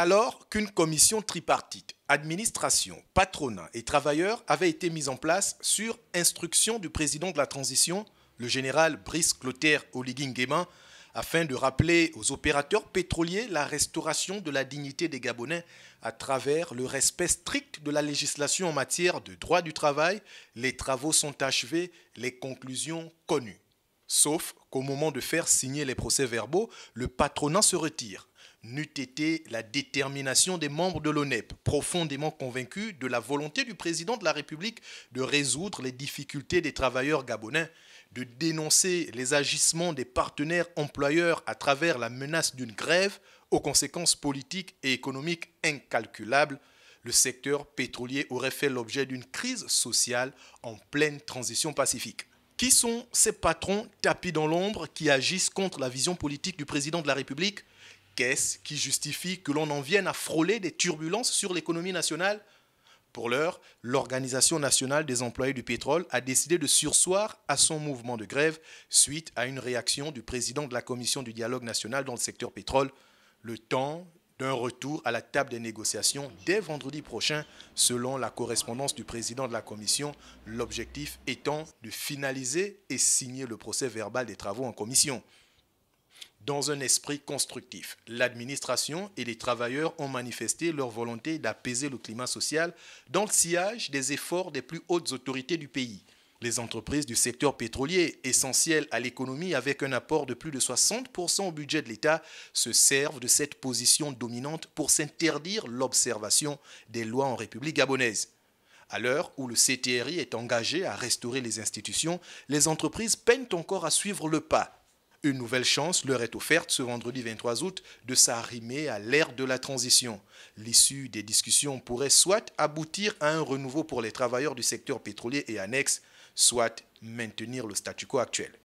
alors qu'une commission tripartite, administration, patronat et travailleurs, avait été mise en place sur instruction du président de la transition, le général Brice Clotaire oligui afin de rappeler aux opérateurs pétroliers la restauration de la dignité des Gabonais à travers le respect strict de la législation en matière de droit du travail. Les travaux sont achevés, les conclusions connues. Sauf qu'au moment de faire signer les procès-verbaux, le patronat se retire n'eût été la détermination des membres de l'ONEP, profondément convaincus de la volonté du président de la République de résoudre les difficultés des travailleurs gabonais, de dénoncer les agissements des partenaires employeurs à travers la menace d'une grève aux conséquences politiques et économiques incalculables, le secteur pétrolier aurait fait l'objet d'une crise sociale en pleine transition pacifique. Qui sont ces patrons tapis dans l'ombre qui agissent contre la vision politique du président de la République Qu'est-ce qui justifie que l'on en vienne à frôler des turbulences sur l'économie nationale Pour l'heure, l'Organisation nationale des employés du pétrole a décidé de sursoir à son mouvement de grève suite à une réaction du président de la Commission du dialogue national dans le secteur pétrole, le temps d'un retour à la table des négociations dès vendredi prochain, selon la correspondance du président de la commission, l'objectif étant de finaliser et signer le procès verbal des travaux en commission dans un esprit constructif. L'administration et les travailleurs ont manifesté leur volonté d'apaiser le climat social dans le sillage des efforts des plus hautes autorités du pays. Les entreprises du secteur pétrolier, essentielles à l'économie avec un apport de plus de 60% au budget de l'État, se servent de cette position dominante pour s'interdire l'observation des lois en République gabonaise. À l'heure où le CTRI est engagé à restaurer les institutions, les entreprises peinent encore à suivre le pas une nouvelle chance leur est offerte ce vendredi 23 août de s'arrimer à l'ère de la transition. L'issue des discussions pourrait soit aboutir à un renouveau pour les travailleurs du secteur pétrolier et annexe, soit maintenir le statu quo actuel.